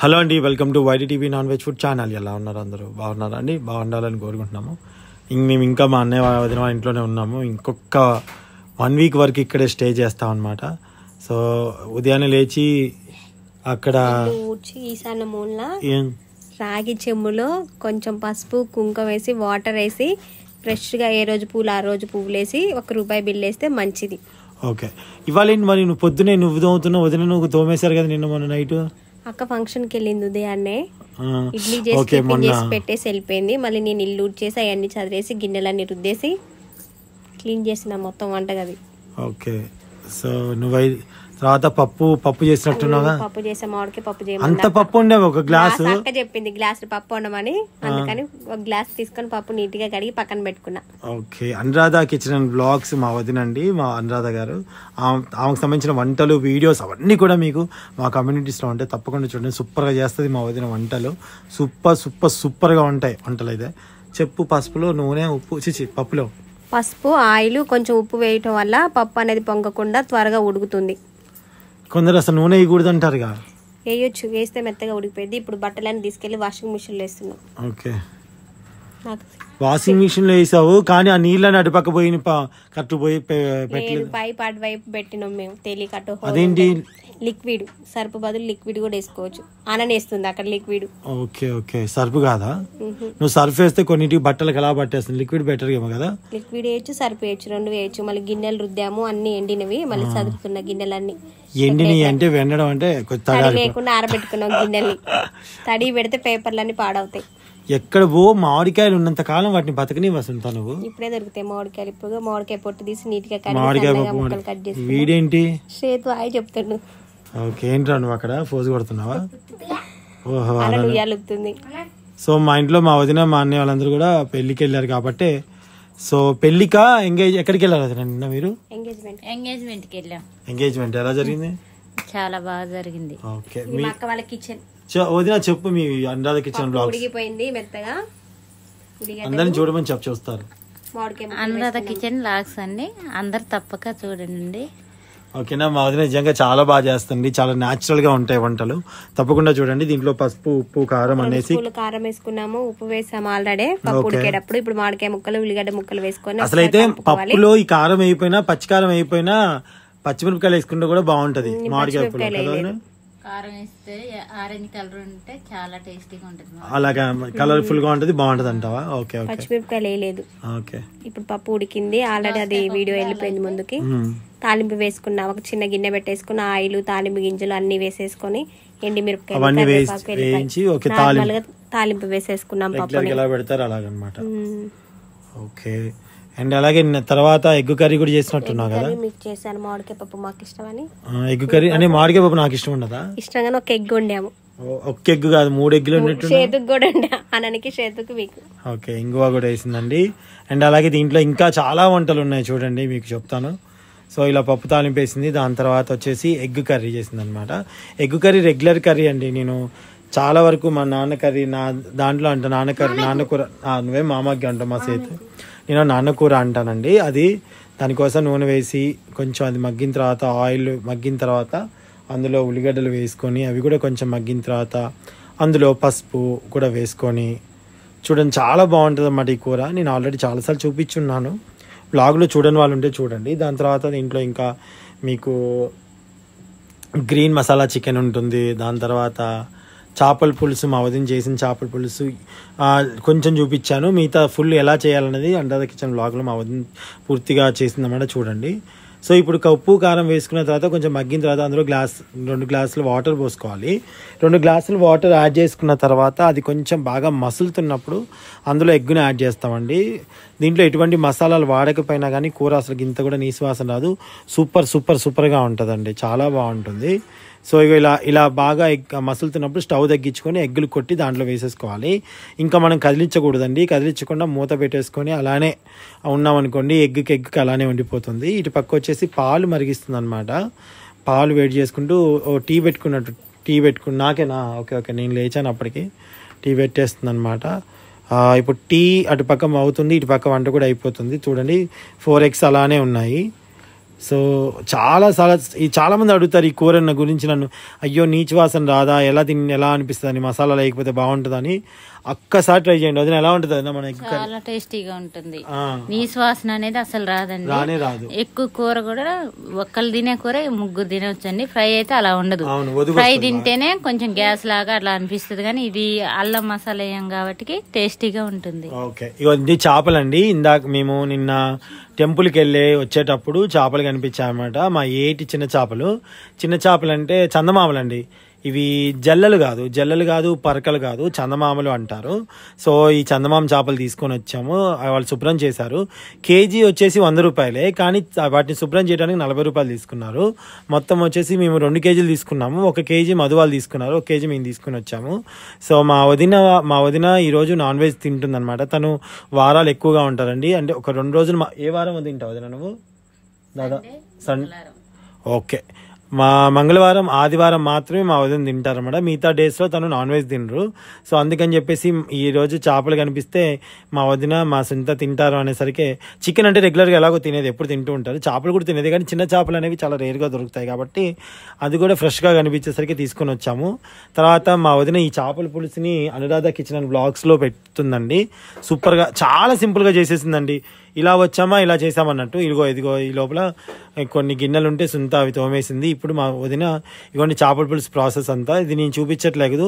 hello అండి welcome to YD TV non veg food channel ఎలా ఉన్నారు అందరూ బాగున్నారా అండి బాగుండాలని కోరుకుంటున్నాము ఇంక మేము ఇంకా మా అన్నయ్య వదిన ఇంట్లోనే ఉన్నాము ఇంకొక వన్ వీక్ వరకు ఇక్కడే స్టే చేస్తాం అనమాట సో ఉదయాన్నే లేచి అక్కడ ఈశాన్య మూలన రాగి చెమ్ములో కొంచెం పసుపు కుంకుమ వేసి వాటర్ వేసి ఫ్రెష్గా ఏ రోజు పూలు ఆ రోజు పువ్వులు వేసి ఒక రూపాయి బిల్ వేస్తే మంచిది ఓకే ఇవాళ మరి నువ్వు పొద్దునే నువ్వు తోముతున్నావు వదిన నువ్వు తోమేశారు కదా నిన్న మొన్న నైట్ అక్క ఫంక్షన్ కి వెళ్ళింది ఉదయాన్నే ఇడ్లీ చేసి చేసి పెట్టేసి వెళ్ళిపోయింది మళ్ళీ నేను ఇల్లు చేసి అవన్నీ చదివేసి గిన్నెలన్నీ రుద్దేసి క్లీన్ చేసిన మొత్తం వంటగది ఓకే సో తర్వాత పప్పు పప్పు చేసినట్టున్నాగా పప్పు చేసే మామిడికి పప్పు అంత పప్పు ఉండే ఒక గ్లాస్ చెప్పింది గ్లాస్ పప్పు ఉండమని అందుకని ఒక గ్లాస్ తీసుకొని పప్పు నీట్ గా కడిగి పక్కన పెట్టుకున్నా ఓకే అనురాధ కిచెన్ బ్లాగ్స్ మా వదినండి మా అనురాధ గారు ఆమెకు సంబంధించిన వంటలు వీడియోస్ అవన్నీ కూడా మీకు మా కమ్యూనిటీస్లో ఉంటాయి తప్పకుండా చూడండి సూపర్గా చేస్తుంది మా వదిన వంటలు సూపర్ సూపర్ సూపర్గా ఉంటాయి వంటలు అయితే చెప్పు పసుపులో నూనె ఉప్పు చిచి పప్పులో పసుపు ఆయిల్ కొంచెం ఉప్పు వేయటం వల్ల పప్పు అనేది పొంగకుండా త్వరగా ఉడుకుతుంది కొందరు అసలు నూనె వేయకూడదు అంటారుగా వేయొచ్చు వేస్తే మెత్తగా ఉడికిపోయింది ఇప్పుడు బట్టలన్నీ తీసుకెళ్ళి వాషింగ్ లో వేస్తున్నాం ఓకే వాషింగ్ మిషన్ లో వేసావు కానీ ఆ నీళ్ళని అటుపక్క పోయి కట్టు పోయి పైప్ అటువైపు పెట్టినాం మేము తేలి కట్టు అదేంటి లిక్విడ్ సర్పు బదులు లిక్విడ్ కూడా వేసుకోవచ్చు వేస్తుంది అక్కడ లిక్విడ్ ఓకే ఓకే సర్పు కాదా నువ్వు సర్ఫ్ వేస్తే కొన్నింటికి బట్టలకు ఎలా పట్టేస్తుంది లిక్విడ్ బెటర్ ఏమో కదా లిక్విడ్ వేయచ్చు సర్ఫ్ వేయచ్చు రెండు వేయచ్చు మళ్ళీ గిన్నెలు రుద్దాము అన్ని ఎండినవి మళ్ళీ సదురుతున్న గిన్నెలన్నీ ఎండిని అంటే వెండడం అంటే తడి లేకుండా ఆరబెట్టుకున్నాం గిన్నెల్ని తడి పెడితే పేపర్లన్నీ పాడవుతాయి ఎక్కడ పో మామిడికాయలు ఉన్నంత కాలం వాటిని బతకని వస్తుంటా నువ్వు ఇప్పుడే దొరుకుతాయి మామిడికాయలు ఇప్పుడు మామిడికాయ పొట్టు తీసి నీట్ గా మామిడికాయ కట్ చేసి వీడేంటి సేతు ఆయి చెప్తాడు ఓకే రా నువ్వు అక్కడ ఫోజు కొడుతున్నావా ఓహో సో మా ఇంట్లో మా వదిన మా అన్నయ్య వాళ్ళందరూ కూడా పెళ్ళికి వెళ్ళారు కాబట్టి సో పెళ్లికా ఎంగేజ్ ఎక్కడికి వెళ్ళారు నిన్న మీరు ఎంగేజ్మెంట్ ఎంగేజ్మెంట్ కి వెళ్ళాం ఎంగేజ్మెంట్ ఎలా జరిగింది చాలా బాగా జరిగింది ఓకే మీ అక్క వాళ్ళ కిచెన్ వదిన చెప్పు మీ అనురాధ కిచెన్ బ్లాగ్ ఉడిగిపోయింది మెత్తగా అందరిని చూడమని చెప్పు చూస్తారు అనురాధ కిచెన్ లాగ్స్ అండి అందరు తప్పక చూడండి ఓకేనా మాది నిజంగా చాలా బాగా చేస్తుంది చాలా గా ఉంటాయి వంటలు తప్పకుండా చూడండి దీంట్లో పసుపు ఉప్పు కారం అనేసి కారం వేసుకున్నాము ఉప్పు వేసాము ఆల్రెడీ ఉడికేటప్పుడు ఇప్పుడు మాడికాయ ముక్కలు ఉల్లిగడ్డ ముక్కలు వేసుకుని అసలు అయితే పప్పులో ఈ కారం అయిపోయినా పచ్చికారం అయిపోయినా పచ్చిమిరపకాయలు వేసుకుంటే కూడా బాగుంటది మామిడికాయ కారం వేస్తే ఆరెంజ్ కలర్ ఉంటే చాలా టేస్టీగా అలాగా కలర్ఫుల్ గా ఉంటది బాగుంటది అంటావా ఓకే పచ్చిమిరపకాయలు వేయలేదు ఓకే ఇప్పుడు పప్పు ఉడికింది ఆల్రెడీ అది వీడియో వెళ్ళిపోయింది ముందుకి తాలింపు వేసుకున్న ఒక చిన్న గిన్నె పెట్టేసుకున్న ఆయిల్ తాలింపు గింజలు అన్ని వేసేసుకొని ఎండి మిరపకాయలు తాలింపు వేసేసుకున్నాం అలాగనమాట ఓకే అండ్ అలాగే తర్వాత ఎగ్ కర్రీ కూడా చేసినట్టున్నావు కదా మీకు చేశాను మామిడికాయ పప్పు మాకు ఇష్టమని ఎగ్ కర్రీ అంటే మామిడికాయ పప్పు నాకు ఇష్టం ఉండదా ఇష్టంగానే ఒక ఎగ్ వండాము ఒక ఎగ్ కాదు మూడు ఎగ్గులు ఉన్నట్టు చేతుకు కూడా అననికి చేతుకు మీకు ఓకే ఇంగువా కూడా వేసిందండి అండ్ అలాగే దీంట్లో ఇంకా చాలా వంటలు ఉన్నాయి చూడండి మీకు చెప్తాను సో ఇలా పప్పు తాలింపు వేసింది దాని తర్వాత వచ్చేసి ఎగ్ కర్రీ చేసింది అనమాట ఎగ్ కర్రీ రెగ్యులర్ కర్రీ అండి నేను చాలా వరకు మా నాన్న కర్రీ నా దాంట్లో అంట నాన్న కర్రీ నాన్న కూర నువ్వే మామకి అంటాం మా సేతు నేను నాన్న కూర అంటానండి అది దానికోసం నూనె వేసి కొంచెం అది మగ్గిన తర్వాత ఆయిల్ మగ్గిన తర్వాత అందులో ఉల్లిగడ్డలు వేసుకొని అవి కూడా కొంచెం మగ్గిన తర్వాత అందులో పసుపు కూడా వేసుకొని చూడండి చాలా బాగుంటుంది అన్నమాట ఈ కూర నేను ఆల్రెడీ చాలాసార్లు చూపించున్నాను బ్లాగ్లో చూడని వాళ్ళు ఉంటే చూడండి దాని తర్వాత దీంట్లో ఇంకా మీకు గ్రీన్ మసాలా చికెన్ ఉంటుంది దాని తర్వాత చేపల పులుసు మా వదిన చేసిన చేపల పులుసు కొంచెం చూపించాను మిగతా ఫుల్ ఎలా చేయాలన్నది అండర్ కిచెన్ బ్లాగ్లో మా వదిన పూర్తిగా చేసిందన్నమాట చూడండి సో ఇప్పుడు ఉప్పు కారం వేసుకున్న తర్వాత కొంచెం మగ్గిన తర్వాత అందులో గ్లాస్ రెండు గ్లాసులు వాటర్ పోసుకోవాలి రెండు గ్లాసులు వాటర్ యాడ్ చేసుకున్న తర్వాత అది కొంచెం బాగా మసులుతున్నప్పుడు అందులో ఎగ్గును యాడ్ చేస్తామండి దీంట్లో ఎటువంటి మసాలాలు వాడకపోయినా కానీ కూర అసలు ఇంత కూడా నీసువాసన రాదు సూపర్ సూపర్ సూపర్గా ఉంటుందండి చాలా బాగుంటుంది సో ఇక ఇలా ఇలా బాగా ఎగ్ మసులుతున్నప్పుడు స్టవ్ తగ్గించుకొని ఎగ్గులు కొట్టి దాంట్లో వేసేసుకోవాలి ఇంకా మనం కదిలించకూడదండి కదిలించకుండా మూత పెట్టేసుకొని అలానే ఉన్నామనుకోండి ఎగ్గుకి ఎగ్గుకి అలానే ఉండిపోతుంది ఇటు పక్క వచ్చేసి పాలు మరిగిస్తుంది అనమాట పాలు వేడి చేసుకుంటూ టీ పెట్టుకున్నట్టు టీ పెట్టుకుని నాకేనా ఓకే ఓకే నేను లేచాను అప్పటికి టీ పెట్టేస్తుంది అనమాట ఇప్పుడు టీ అటు పక్క అవుతుంది ఇటు పక్క వంట కూడా అయిపోతుంది చూడండి ఫోర్ ఎగ్స్ అలానే ఉన్నాయి సో చాలా చాలా ఈ చాలామంది అడుగుతారు ఈ కూరన్న గురించి నన్ను అయ్యో నీచు వాసన రాదా ఎలా తిని ఎలా అనిపిస్తుంది మసాలా లేకపోతే బాగుంటుందని ఒక్కసారి ట్రై చేయండి అది ఎలా ఉంటుంది అన్న మన చాలా టేస్టీగా ఉంటుంది నీచు వాసన అనేది అసలు రాదండి రానే రాదు ఎక్కువ కూర కూడా ఒక్కరు తినే కూర ముగ్గురు తినవచ్చండి ఫ్రై అయితే అలా ఉండదు ఫ్రై తింటేనే కొంచెం గ్యాస్ లాగా అట్లా అనిపిస్తుంది కానీ ఇది అల్లం మసాలా వేయం కాబట్టి టేస్టీగా ఉంటుంది ఓకే ఇది చేపలండి ఇందాక మేము నిన్న టెంపుల్కి వెళ్ళి వచ్చేటప్పుడు చేపలు కనిపించాయి అనమాట మా ఏటి చిన్న చేపలు చిన్న చేపలు అంటే చందమామలండి ఇవి జల్లలు కాదు జల్లలు కాదు పరకలు కాదు చందమామలు అంటారు సో ఈ చందమామ చేపలు తీసుకొని వచ్చాము వాళ్ళు శుభ్రం చేశారు కేజీ వచ్చేసి వంద రూపాయలే కానీ వాటిని శుభ్రం చేయడానికి నలభై రూపాయలు తీసుకున్నారు మొత్తం వచ్చేసి మేము రెండు కేజీలు తీసుకున్నాము ఒక కేజీ మధువాలు తీసుకున్నారు ఒక కేజీ మేము తీసుకుని వచ్చాము సో మా వదిన మా వదిన ఈరోజు నాన్ వెజ్ తింటుందనమాట తను వారాలు ఎక్కువగా ఉంటారండి అంటే ఒక రెండు రోజులు ఏ వారం తింటావు వదిన నువ్వు దాదా సండే ఓకే మా మంగళవారం ఆదివారం మాత్రమే మా వదిన తింటారన్నమాట మిగతా డేస్లో తను నాన్ వెజ్ తినరు సో అందుకని చెప్పేసి ఈరోజు చేపలు కనిపిస్తే మా వదిన మా సొంత తింటారు అనేసరికి చికెన్ అంటే రెగ్యులర్గా ఎలాగో తినేది ఎప్పుడు తింటూ ఉంటారు చేపలు కూడా తినేది కానీ చిన్న చేపలు అనేవి చాలా రేర్గా దొరుకుతాయి కాబట్టి అది కూడా ఫ్రెష్గా కనిపించేసరికి తీసుకొని వచ్చాము తర్వాత మా వదిన ఈ చేపల పులుసుని అనురాధ కిచెన్ అండ్ బ్లాగ్స్లో పెడుతుందండి సూపర్గా చాలా సింపుల్గా చేసేసిందండి ఇలా వచ్చామా ఇలా చేసామన్నట్టు ఇదిగో ఇదిగో ఈ లోపల కొన్ని గిన్నెలు ఉంటే సుంత అవి తోమేసింది ఇప్పుడు మా వదిన ఇవన్నీ చేపల పులుసు ప్రాసెస్ అంతా ఇది నేను చూపించట్లేదు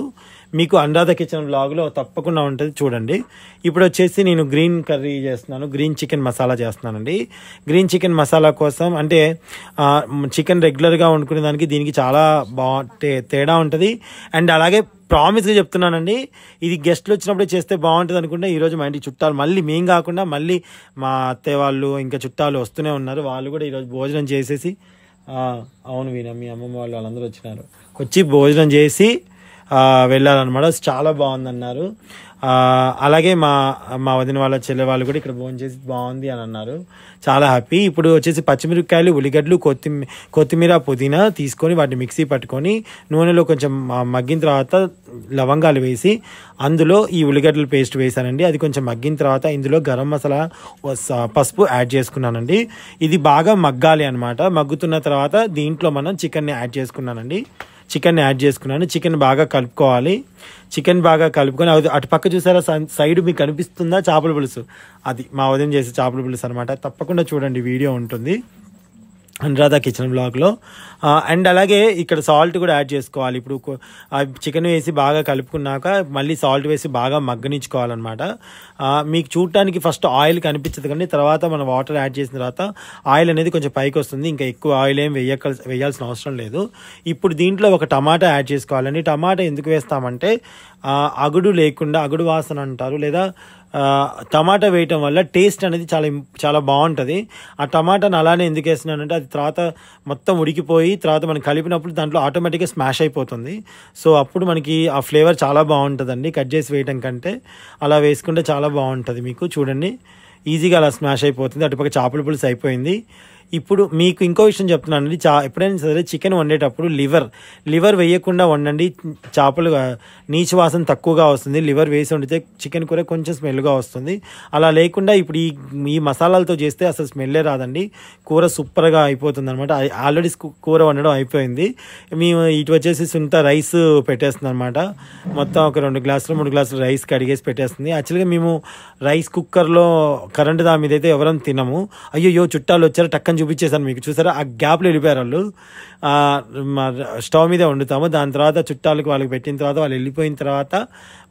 మీకు అండాద కిచెన్ బ్లాగ్లో తప్పకుండా ఉంటుంది చూడండి ఇప్పుడు వచ్చేసి నేను గ్రీన్ కర్రీ చేస్తున్నాను గ్రీన్ చికెన్ మసాలా చేస్తున్నానండి గ్రీన్ చికెన్ మసాలా కోసం అంటే చికెన్ రెగ్యులర్గా వండుకునే దానికి దీనికి చాలా బా తేడా ఉంటుంది అండ్ అలాగే గా చెప్తున్నానండి ఇది గెస్ట్లు వచ్చినప్పుడే చేస్తే బాగుంటుంది అనుకుంటే ఈరోజు మా ఇంటి చుట్టాలు మళ్ళీ మేం కాకుండా మళ్ళీ మా అత్తయ్య వాళ్ళు ఇంకా చుట్టాలు వస్తూనే ఉన్నారు వాళ్ళు కూడా ఈరోజు భోజనం చేసేసి అవును వీణ మీ అమ్మమ్మ వాళ్ళు వాళ్ళందరూ వచ్చినారు వచ్చి భోజనం చేసి వెళ్ళాలన్నమాట చాలా బాగుందన్నారు అలాగే మా మా వదిన వాళ్ళ చెల్లె వాళ్ళు కూడా ఇక్కడ భోజనం చేసి బాగుంది అని అన్నారు చాలా హ్యాపీ ఇప్పుడు వచ్చేసి పచ్చిమిరపకాయలు ఉల్లిగడ్డలు కొత్తిమీ కొత్తిమీర పుదీనా తీసుకొని వాటిని మిక్సీ పట్టుకొని నూనెలో కొంచెం మగ్గిన తర్వాత లవంగాలు వేసి అందులో ఈ ఉల్లిగడ్డల పేస్ట్ వేశానండి అది కొంచెం మగ్గిన తర్వాత ఇందులో గరం మసాలా పసుపు యాడ్ చేసుకున్నానండి ఇది బాగా మగ్గాలి అనమాట మగ్గుతున్న తర్వాత దీంట్లో మనం చికెన్ని యాడ్ చేసుకున్నానండి చికెన్ యాడ్ చేసుకున్నాను చికెన్ బాగా కలుపుకోవాలి చికెన్ బాగా కలుపుకొని అది పక్క చూసారా సైడ్ మీకు కనిపిస్తుందా చేపల పులుసు అది మా ఉదయం చేసే చేపల పులుసు అనమాట తప్పకుండా చూడండి వీడియో ఉంటుంది అనురాధ కిచెన్ బ్లాగ్లో అండ్ అలాగే ఇక్కడ సాల్ట్ కూడా యాడ్ చేసుకోవాలి ఇప్పుడు చికెన్ వేసి బాగా కలుపుకున్నాక మళ్ళీ సాల్ట్ వేసి బాగా మగ్గనించుకోవాలన్నమాట మీకు చూడటానికి ఫస్ట్ ఆయిల్ కనిపించదు కానీ తర్వాత మనం వాటర్ యాడ్ చేసిన తర్వాత ఆయిల్ అనేది కొంచెం పైకి వస్తుంది ఇంకా ఎక్కువ ఆయిల్ ఏం వేయక వేయాల్సిన అవసరం లేదు ఇప్పుడు దీంట్లో ఒక టమాటా యాడ్ చేసుకోవాలండి టమాటా ఎందుకు వేస్తామంటే అగుడు లేకుండా అగుడు వాసన అంటారు లేదా టమాటా వేయటం వల్ల టేస్ట్ అనేది చాలా చాలా బాగుంటుంది ఆ టమాటాను అలానే ఎందుకు వేస్తున్నానంటే అది తర్వాత మొత్తం ఉడికిపోయి తర్వాత మనం కలిపినప్పుడు దాంట్లో ఆటోమేటిక్గా స్మాష్ అయిపోతుంది సో అప్పుడు మనకి ఆ ఫ్లేవర్ చాలా బాగుంటుందండి కట్ చేసి వేయటం కంటే అలా వేసుకుంటే చాలా బాగుంటుంది మీకు చూడండి ఈజీగా అలా స్మాష్ అయిపోతుంది అటుపక్క చేపల పులుసు అయిపోయింది ఇప్పుడు మీకు ఇంకో విషయం చెప్తున్నానండి చా ఎప్పుడైనా సరే చికెన్ వండేటప్పుడు లివర్ లివర్ వేయకుండా వండండి చేపలు నీచు వాసన తక్కువగా వస్తుంది లివర్ వేసి వండితే చికెన్ కూర కొంచెం స్మెల్గా వస్తుంది అలా లేకుండా ఇప్పుడు ఈ ఈ మసాలాలతో చేస్తే అసలు స్మెల్లే రాదండి కూర సూపర్గా అయిపోతుంది అనమాట ఆల్రెడీ కూర వండడం అయిపోయింది మేము ఇటు వచ్చేసి సుంత రైస్ పెట్టేస్తుంది అనమాట మొత్తం ఒక రెండు గ్లాసులు మూడు గ్లాసులు రైస్ కడిగేసి పెట్టేస్తుంది యాక్చువల్గా మేము రైస్ కుక్కర్లో కరెంటు దా మీద అయితే ఎవరైనా తినము అయ్యో చుట్టాలు వచ్చారు టక్కని అని చూపించేసాను మీకు చూసారా ఆ గ్యాప్లో వెళ్ళిపోయారు వాళ్ళు స్టవ్ మీద వండుతాము దాని తర్వాత చుట్టాలకు వాళ్ళకి పెట్టిన తర్వాత వాళ్ళు వెళ్ళిపోయిన తర్వాత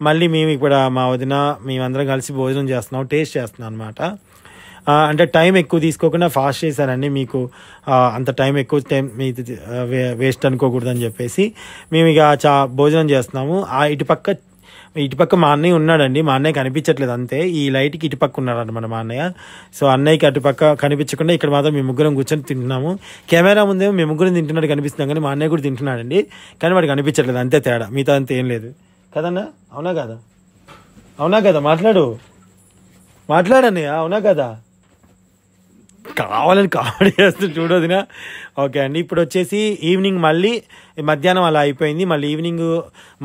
మళ్ళీ మేము ఇక్కడ మా వదిన మేమందరం కలిసి భోజనం చేస్తున్నాం టేస్ట్ చేస్తున్నాం అనమాట అంటే టైం ఎక్కువ తీసుకోకుండా ఫాస్ట్ చేశానండి మీకు అంత టైం ఎక్కువ టైం వేస్ట్ అనుకోకూడదని చెప్పేసి మేము ఇక చా భోజనం చేస్తున్నాము ఆ ఇటుపక్క ఇటుపక్క మా అన్నయ్య ఉన్నాడండి మా అన్నయ్య కనిపించట్లేదు అంతే ఈ లైట్కి ఇటుపక్క మన మా అన్నయ్య సో అన్నయ్యకి అటుపక్క కనిపించకుండా ఇక్కడ మాత్రం మేము ముగ్గురం కూర్చొని తింటున్నాము కెమెరా ముందేమో మీ ముగ్గురం తింటున్నాడు కనిపిస్తున్నాం కానీ మా అన్నయ్య కూడా తింటున్నాడండి కానీ వాడికి కనిపించట్లేదు అంతే తేడా మీతో అంతే ఏం లేదు కదన్నా అవునా కదా అవునా కదా మాట్లాడు మాట్లాడన్నయ్య అవునా కదా కావాలని కామెడీ చేస్తూ చూడొదినా ఓకే అండి ఇప్పుడు వచ్చేసి ఈవినింగ్ మళ్ళీ మధ్యాహ్నం అలా అయిపోయింది మళ్ళీ ఈవినింగ్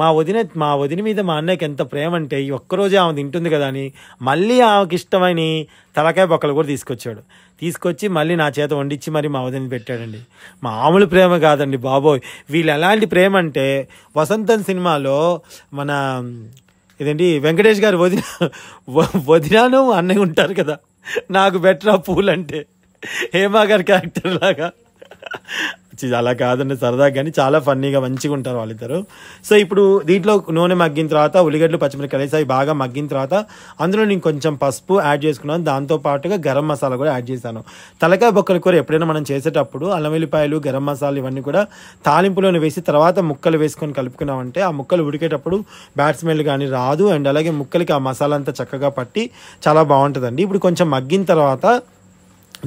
మా వదిన మా వదిన మీద మా అన్నయ్యకి ఎంత ప్రేమ అంటే ఈ ఒక్కరోజే ఆమె తింటుంది కదా అని మళ్ళీ ఆమెకి ఇష్టమైన తలకాయ బొక్కలు కూడా తీసుకొచ్చాడు తీసుకొచ్చి మళ్ళీ నా చేత వండించి మరి మా వదిన పెట్టాడండి మామూలు ప్రేమ కాదండి బాబోయ్ వీళ్ళు ఎలాంటి ప్రేమ అంటే వసంతం సినిమాలో మన ఇదేంటి వెంకటేష్ గారు వదిన వదినాను అన్నయ్య ఉంటారు కదా నాకు బెటర్ ఆ పూలంటే హేమా గారి క్యారెక్టర్ లాగా అలా కాదండి సరదా కానీ చాలా ఫన్నీగా మంచిగా ఉంటారు వాళ్ళిద్దరు సో ఇప్పుడు దీంట్లో నూనె మగ్గిన తర్వాత ఉల్లిగడ్డలు పచ్చిమిరపకాయలు అవి బాగా మగ్గిన తర్వాత అందులో నేను కొంచెం పసుపు యాడ్ చేసుకున్నాను దాంతో పాటుగా గరం మసాలా కూడా యాడ్ చేశాను తలకాయ బొక్కల కూర ఎప్పుడైనా మనం చేసేటప్పుడు అల్లం వెల్లిపాయలు గరం మసాలా ఇవన్నీ కూడా తాలింపులోనే వేసి తర్వాత ముక్కలు వేసుకొని కలుపుకున్నామంటే ఆ ముక్కలు ఉడికేటప్పుడు బ్యాట్ స్మెల్ కానీ రాదు అండ్ అలాగే ముక్కలకి ఆ మసాలా అంతా చక్కగా పట్టి చాలా బాగుంటుందండి ఇప్పుడు కొంచెం మగ్గిన తర్వాత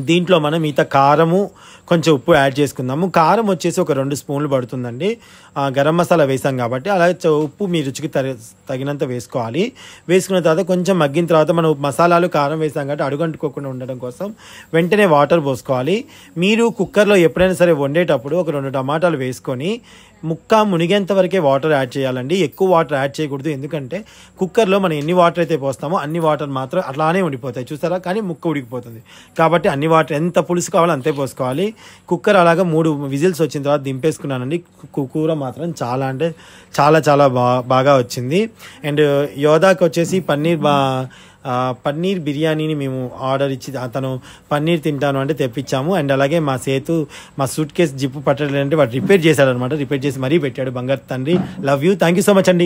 దీంట్లో మనం ఇత కారము కొంచెం ఉప్పు యాడ్ చేసుకుందాము కారం వచ్చేసి ఒక రెండు స్పూన్లు పడుతుందండి గరం మసాలా వేసాం కాబట్టి అలాగే ఉప్పు మీ రుచికి తగినంత వేసుకోవాలి వేసుకున్న తర్వాత కొంచెం మగ్గిన తర్వాత మనం మసాలాలు కారం వేసాం కాబట్టి అడుగంటుకోకుండా ఉండడం కోసం వెంటనే వాటర్ పోసుకోవాలి మీరు కుక్కర్లో ఎప్పుడైనా సరే వండేటప్పుడు ఒక రెండు టమాటాలు వేసుకొని ముక్క మునిగేంత వరకే వాటర్ యాడ్ చేయాలండి ఎక్కువ వాటర్ యాడ్ చేయకూడదు ఎందుకంటే కుక్కర్లో మనం ఎన్ని వాటర్ అయితే పోస్తామో అన్ని వాటర్ మాత్రం అట్లానే ఉండిపోతాయి చూసారా కానీ ముక్క ఉడికిపోతుంది కాబట్టి అన్ని వాటర్ ఎంత పులుసు కావాలో అంతే పోసుకోవాలి కుక్కర్ అలాగా మూడు విజిల్స్ వచ్చిన తర్వాత దింపేసుకున్నానండి కూర మాత్రం చాలా అంటే చాలా చాలా బా బాగా వచ్చింది అండ్ uh, యోధాకి వచ్చేసి పన్నీర్ బా పన్నీర్ బిర్యానీని మేము ఆర్డర్ ఇచ్చి అతను పన్నీర్ తింటాను అంటే తెప్పించాము అండ్ అలాగే మా సేతు మా సూట్ కేస్ జిప్పు పట్టలేదంటే వాడు రిపేర్ చేశాడనమాట రిపేర్ చేసి మరీ పెట్టాడు బంగారు తండ్రి love you thank you so much అండి